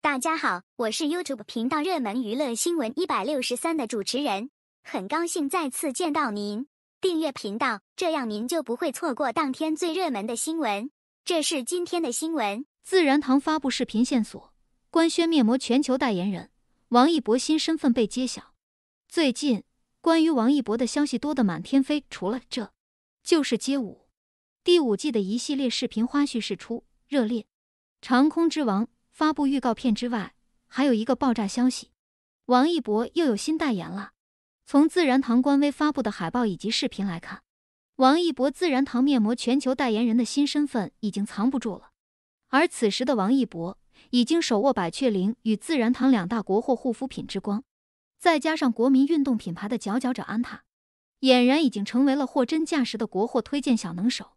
大家好，我是 YouTube 频道热门娱乐新闻一百六十三的主持人，很高兴再次见到您。订阅频道，这样您就不会错过当天最热门的新闻。这是今天的新闻：自然堂发布视频线索，官宣面膜全球代言人王一博新身份被揭晓。最近关于王一博的消息多得满天飞，除了这就是街舞第五季的一系列视频花絮释出，热烈长空之王。发布预告片之外，还有一个爆炸消息：王一博又有新代言了。从自然堂官微发布的海报以及视频来看，王一博自然堂面膜全球代言人的新身份已经藏不住了。而此时的王一博，已经手握百雀羚与自然堂两大国货护肤品之光，再加上国民运动品牌的佼佼者安踏，俨然已经成为了货真价实的国货推荐小能手。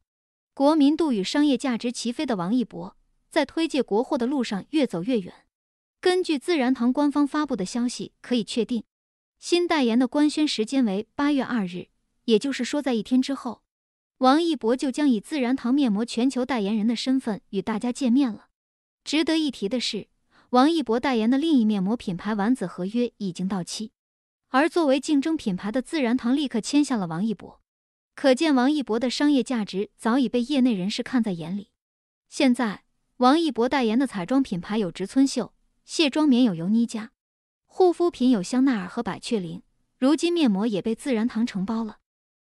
国民度与商业价值齐飞的王一博。在推介国货的路上越走越远。根据自然堂官方发布的消息，可以确定，新代言的官宣时间为八月二日，也就是说，在一天之后，王一博就将以自然堂面膜全球代言人的身份与大家见面了。值得一提的是，王一博代言的另一面膜品牌丸子合约已经到期，而作为竞争品牌的自然堂立刻签下了王一博，可见王一博的商业价值早已被业内人士看在眼里。现在。王一博代言的彩妆品牌有植村秀，卸妆棉有尤妮佳，护肤品有香奈儿和百雀羚，如今面膜也被自然堂承包了。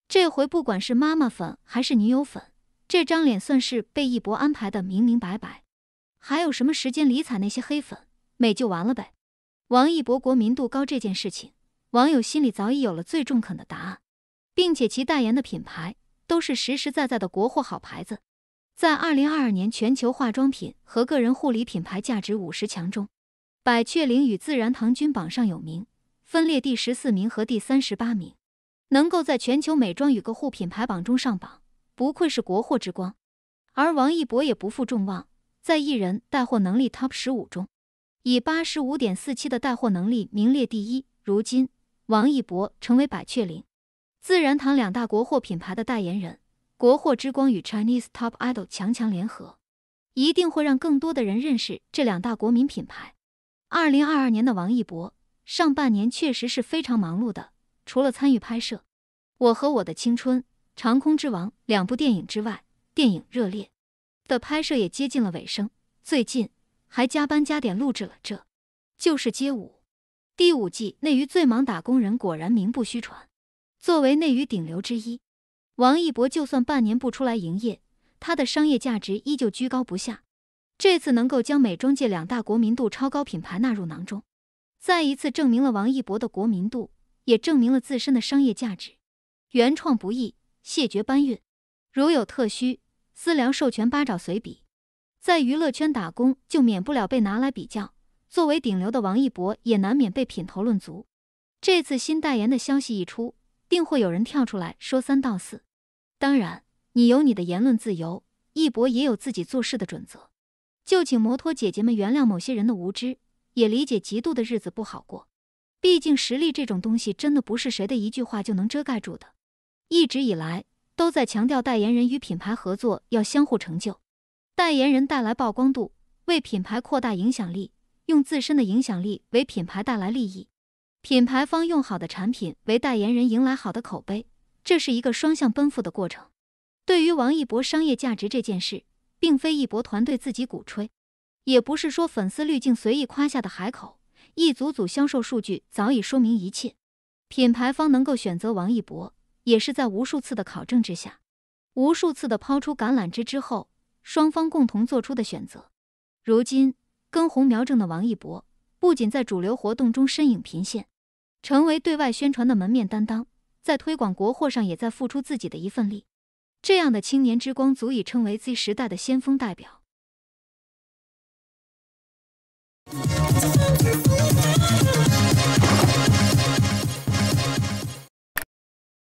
这回不管是妈妈粉还是女友粉，这张脸算是被一博安排的明明白白。还有什么时间理睬那些黑粉？美就完了呗。王一博国民度高这件事情，网友心里早已有了最中肯的答案，并且其代言的品牌都是实实在在的国货好牌子。在二零二二年全球化妆品和个人护理品牌价值五十强中，百雀羚与自然堂均榜上有名，分列第十四名和第三十八名。能够在全球美妆与个护品牌榜中上榜，不愧是国货之光。而王一博也不负众望，在艺人带货能力 TOP 十五中，以八十五点四七的带货能力名列第一。如今，王一博成为百雀羚、自然堂两大国货品牌的代言人。国货之光与 Chinese Top Idol 强强联合，一定会让更多的人认识这两大国民品牌。二零二二年的王一博，上半年确实是非常忙碌的，除了参与拍摄《我和我的青春》《长空之王》两部电影之外，电影《热烈》的拍摄也接近了尾声。最近还加班加点录制了《这就是街舞》第五季。内娱最忙打工人果然名不虚传，作为内娱顶流之一。王一博就算半年不出来营业，他的商业价值依旧居高不下。这次能够将美妆界两大国民度超高品牌纳入囊中，再一次证明了王一博的国民度，也证明了自身的商业价值。原创不易，谢绝搬运。如有特需，私聊授权八爪随笔。在娱乐圈打工，就免不了被拿来比较。作为顶流的王一博，也难免被品头论足。这次新代言的消息一出，定会有人跳出来说三道四。当然，你有你的言论自由，一博也有自己做事的准则。就请摩托姐姐们原谅某些人的无知，也理解极度的日子不好过。毕竟实力这种东西，真的不是谁的一句话就能遮盖住的。一直以来，都在强调代言人与品牌合作要相互成就，代言人带来曝光度，为品牌扩大影响力，用自身的影响力为品牌带来利益；品牌方用好的产品为代言人迎来好的口碑。这是一个双向奔赴的过程。对于王一博商业价值这件事，并非一博团队自己鼓吹，也不是说粉丝滤镜随意夸下的海口。一组组销售数据早已说明一切。品牌方能够选择王一博，也是在无数次的考证之下，无数次的抛出橄榄枝之后，双方共同做出的选择。如今，根红苗正的王一博，不仅在主流活动中身影频现，成为对外宣传的门面担当。在推广国货上，也在付出自己的一份力。这样的青年之光，足以称为 Z 时代的先锋代表。